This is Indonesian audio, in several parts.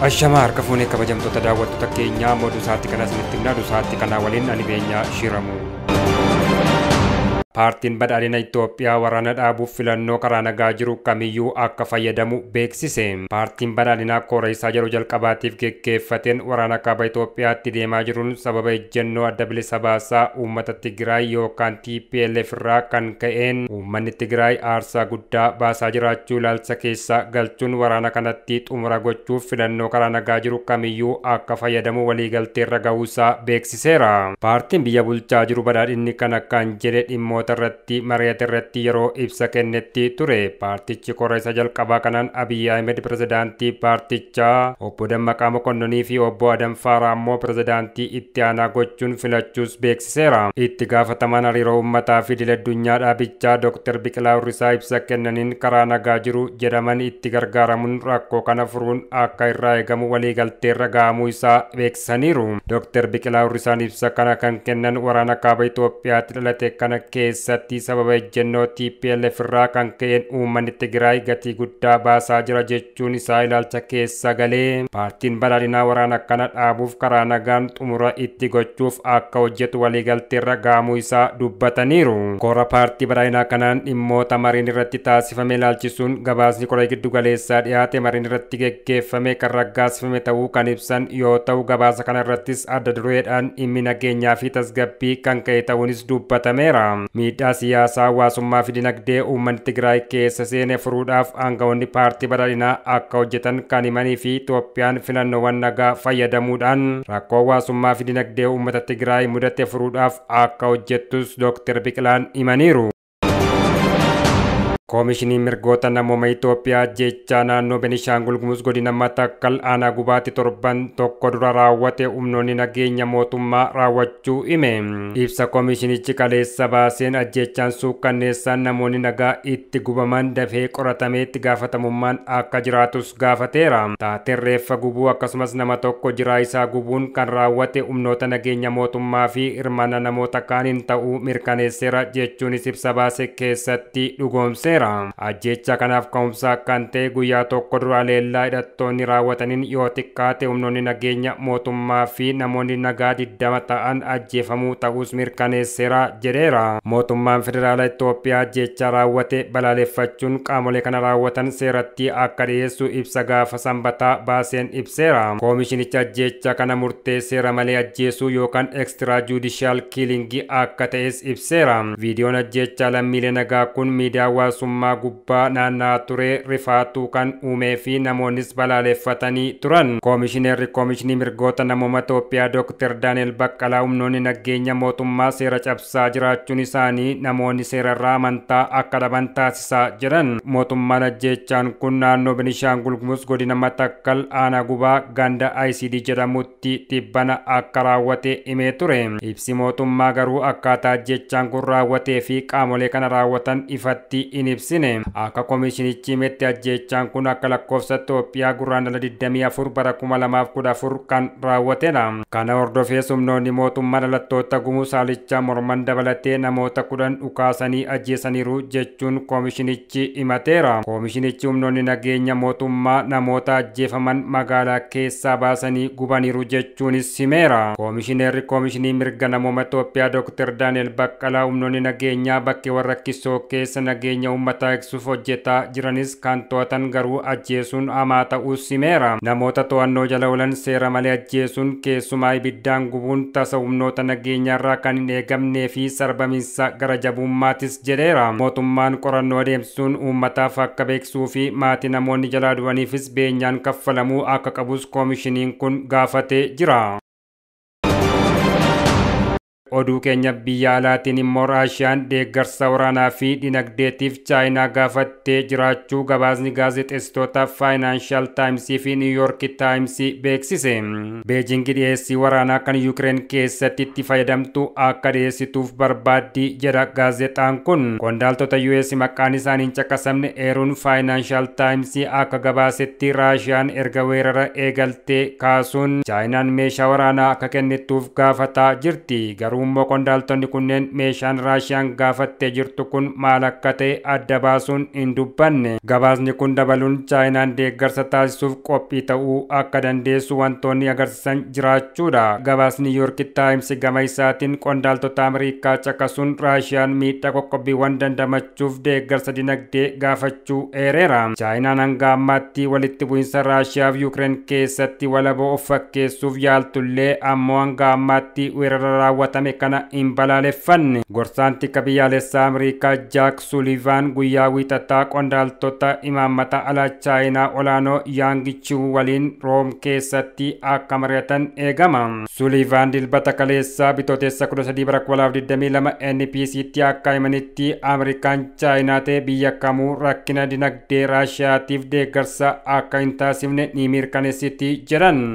Ashamaa harka fuunee kabajamtoota daawwattoota keenyaa ammoo isaatti kanas mitti naadu isaatti kanaa waliin ani beenyaa shiramu. Paartiin badhaadhina Itoophiyaa waraana dhaabuuf filannoo karaa nagaa jiru kamiyyuu akka fayyadamu beeksise. Paartiin badhaadhinaa isaa yeroo jalqabaatiif geggeeffateen waraana kaaba Itoophiyaatti deemaa jiruun sababa ejjennoo adda bilisa baasaa uummata Tigraay yookaan TPLF irraa kan ka'een uummanni Tigraay aarsaa guddaa baasaa jiraachuu ilaalcha keessa galchuun waraana kanatti xumura gochuuf filannoo karaa nagaa jiru kamiyyuu akka fayyadamu waliigalteerra ga'uusaa beeksiseera. Paartiin biyya bulchaa jiru kana kan jedhe namoota Maria mari'ate irratti Ro ibsa kennetti ture paartichi qora isa kanan abiya Abiyyi Ahmed pirezidaantii paartichaa obbo Dammaqaa Mokononii fi obbo Adam Faaraa immoo pirezidaantii itti aanaa gochuun filachuus beeksiseera. Itti gaafatamaan hariiroo uummataa fi dila addunyaa dhaabichaa Dr. Biqilaa Urrisaa ibsa kennaniin karaa nagaa jiru jedhaman itti gargaaramuun rakkoo kana furuun akka irraa eegamu waliigaltee irra gahamuu isaa beeksisaniiru. Dr. Biqilaa Urrisaan ibsa kana kan kennan waraana kaaba Itoophiyaatti dhalate kana ke keessatti sababa ejjennoo TPLF irraa kan ka'een uummanni Tigraay gatii guddaa baasaa jira jechuun isaa ilaalcha keessa galee paartiin badhaadhinaa waraana kana dhaabuuf karaa nagaan xumura itti gochuuf akka hojjetu waliigalteerra gaamuu isaa dubbataniiru. Kora paartii badhaadhinaa kanaan dhimmoota mariin irratti taasifame ilaalchisuun gabaasni qoree giddu galeessaa dhiyaate mariin irratti geggeeffame kan raggaasifame ta'uu kan ibsan yoo ta'u gabaasa kana irrattis adda dureedhaan dhimmi nageenyaa fi tasgabbii kan ka'e ta'uunis dubbatameera miidhaa siyaasaa hawaasummaa fi dinagdee uummanni Tigraay keessa seene furuudhaaf aangawoonni paartii badhaadhinaa akka hojjetan kan himanii fi Itoophiyaan filannoowwan nagaa fayyadamuudhaan rakkoo hawaasummaa fi dinagdee uummata Tigraay mudatee furuudhaaf akka hojjettus Dr. Biqilaan himaniiru. Koomishinii mirgoota namooma Itoophiyaa jecha naannoo gumus Gumuz godina Matakkal aanaa gubaatti torban tokko dura raawwate humnoonni nageenya mootummaa raawwachuu hime. Ibsa koomishinichi kaleessa baaseen ajjechaan suukkanneessaan namoonni nagaa itti gubaman dafee qoratamee itti gaafatamummaan akka jiraatus gaafateera. Taateen reeffa gubuu kasmas nama tokko jiraa isaa gubuun kan raawwate humnoota nageenya mootummaa fi hirmaana namoota kaaniin ta'uu mirkaneesseera jechuunis ibsa baase keessatti dhugoomseera dhufeera ajjecha kanaaf ka'umsa kan ta'e guyyaa tokko dura leellaa hidhattoonni raawwataniin dhiyoo xiqqaa ta'e humnoonni nageenya mootummaa fi namoonni nagaa diddama ta'an ajjeefamuu ta'us mirkaneesseera jedheera mootummaan federaalaa Itoophiyaa ajjecha raawwate balaaleffachuun qaamolee kana raawwatan seeratti akka dhiyeessu ibsa gaafa sanbataa baaseen ibseera koomishinicha ajjecha kana murteesseera malee ajjeesuu yookaan ekstiraajudishaal kiilingii akka ta'es ibseera viidiyoon ajjecha lammiilee nagaa kun miidiyaa hawaasummaa mootummaa gubbaa naannaa turee rifaatu kan uumee fi namoonnis balaaleffatanii turan. Koomishineerri koomishinii mirgoota namooma Itoophiyaa Dr. Daani'el Baqqalaa humnoonni naggeenya mootummaa seera cabsaa jiraachuun isaanii namoonni seerarraa amantaa akka dhaban taasisaa jedhan. Mootummaan ajjeechaan kun naannoo Benishaangul Gumuz godina Matakkal aanaa gubaa ganda ICD jedhamutti dhibbana akka raawwate himee ture. Ibsi mootummaa garuu akkaataa ajjeechaan kun raawwatee fi qaamolee kana raawwatan ifatti ini ibsine akka komishinichi himetti ajjeechaan kun akka lakkoofsa Itoophiyaa gurraan ala 24 bara 2014 kan raawwatedha. Kana hordofees humnoonni mootummaa dhalattoota gumuu saalichaa morman dabalatee namoota kudhan dhukaasanii ajjeesaniiru jechuun komishinichi himateera. Komishinichi humnoonni nageenya mootummaa namoota ajjeefaman magaalaa keessaa baasanii gubaniiru jechuunis himeera. Komishineerri komishinii mirga namooma Itoophiyaa Dr. Daani'el Baqqalaa humnoonni nageenyaa bakkee warra Kissoo keessa nageenya uummata nama taa'iksuuf hojjetaa jiranis kan to'atan garuu ajjeesuun hamaa ta'uus simeera namoota to'annoo jala oolan seera malee ajjeesuun keessumaa ibiddaan gubuun tasa humnoota nageenyaarraa kan hin eegamnee fi sarbamiinsa gara jabummaattis jedheera mootummaan qorannoo adeemsuun uummataaf akka beeksuu fi maatii namoonni jalaa du'aniifis beenyaan kaffalamuu akka qabus koomishiniin kun gaafatee jira oduu keenya biyya alaatiin immoo raashiyaan deeggarsa waraanaa fi dinagdeetiif chaayinaa gaafattee jiraachuu gabaasni gaazexeessitoota faayinaanshiyal si fi niiyuyoorki taayiimsii beeksise. beejingi dhiyeessii waraanaa kan yuukireen keessatti itti fayyadamtu akka dhiyeessituuf barbaaddii jedha gaazexaan kun. qondaaltota US maqaan isaaniin caqasamne eeruun faayinaanshiyal taayiimsii akka gabaasetti raashiyaan erga weerara eegaltee kaasuun chaayinaan meeshaa waraanaa akka kennituuf gaafataa jirti garuu. Garbummoo qondaaltonni kunneen meeshaan raashiyaan gaafattee jirtu kun maal akka ta'e adda baasuun hin dubbanne. Gabaasni kun dabaluun chaayinaan deeggarsa taasisuuf qophii ta'uu akka dandeessu wantoonni agarsiisan jiraachuudha. Gabaasni Yoorki Taayimsi gama isaatiin qondaaltota Ameerikaa caqasuun raashiyaan miidhaa qoqqobbiiwwan dandamachuuf deeggarsa dinagdee gaafachuu eereera. Chaayinaan hanga ammaatti walitti bu'iinsa raashiyaa fi Yuukireen keessatti walaboo of fakkeessuuf yaaltullee ammoo hanga ammaatti weerara raawwatame jedhame kana hin balaaleffanne gorsaantiqa biyyaalessaa amriikaa jaak sulivaan guyyaa tota imam mata ala chaayinaa olaanoo yaangichiwu waliin room keessatti akka mari'atan eegama sulivaan dilbata kaleessaa bitootessa 1322 npct akka himanitti ameerikaan chaayinaa ta'e biyya kamuu rakkina dinagdee raashiyaatiif deeggarsa akka hin taasifne ni mirkaneessiti jedhan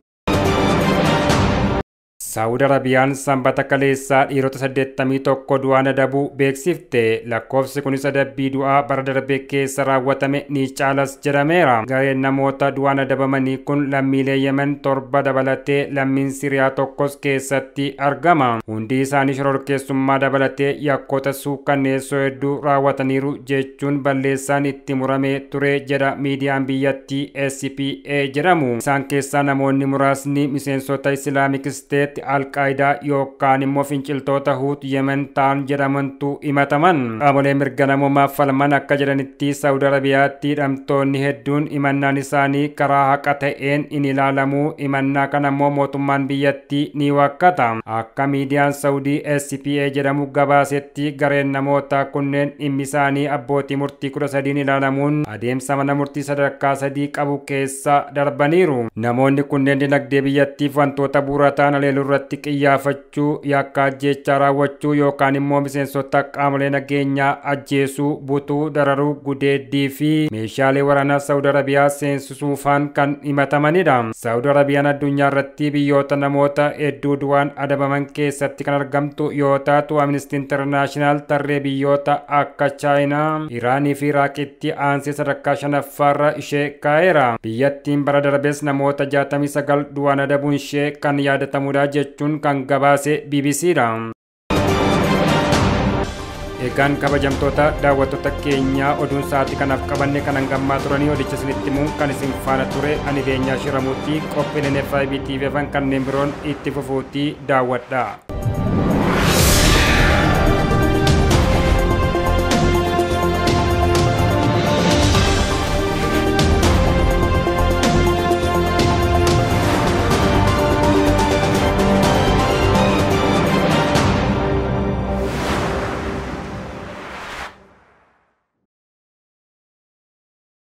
Saawud Arabiyaan sanbata kaleessaa dhiirota 81 du'aan adabuu beeksifte lakkoofsi kunis adabbii du'aa bara darbe keessa raawwatame ni caalas jedhameera. Gareen namoota du'aan adabamanii kun lammiilee Yemen torba dabalatee lammiin Siriyaa tokkos keessatti argama. Hundi isaanii yakota dabalatee yakkoota soedu hedduu raawwataniiru jechuun balleessaan itti muramee ture jedha miidiyaan biyyattii SPA jedhamu. Isaan keessaa namoonni muraasni miseensota Islaamic State Al Qaeda alqaayidaa yookaan immoo finciltoota hut yemen ta'an jedhamantu himataman qaamolee mirga namummaa falman akka jedhanitti saudi arabiyaatti hidhamtoonni hedduun himannaan isaanii karaa haqa ta'een in iman himannaa kanammoo mootummaan biyyattii ni wakkata akka miidiyaan saudii scpa jedhamu gabaasetti gareen namoota kunneen dhimmi isaanii abbootii murtii kudha sadiin lalamun adeemsa mana murtii sadarkaa sadii qabu keessa darbaniiru namoonni kunneen dinagdee biyyattiif wantoota bu'uura ta'an haleelurra irratti xiyyaafachuu yakka ajjeecharaa wachuu yookaan immoo miseensota qaamolee nageenyaa ajjeesuu butuu dararuu gudeeddii fi meeshaalee waraanaa saudi arabiyaa seensisuufaan kan himatamanidha saudi arabiyaan addunyaa irratti biyyoota namoota hedduu du'aan adabaman keessatti kan argamtu yoo taatu amnistii intarnaashinaal tarree biyyoota akka chaayinaa iraanii fi raaqitti aansee sadarkaa shanaffaarra ishee kaa'eera biyyattiin bara darbes namoota 69 du'aan adabuun ishee kan yaadatamuudha jechuudha jechuun kan Egaan kabajamtoota daawwattoota keenyaa oduun sa'aatii kanaaf qabanne kan gammaa turanii odicha sinittimuu kan isin faana ture ani beenyaa shiramuutii qophiileen FIB TV kanneen biroon itti fufuutti daawwadha.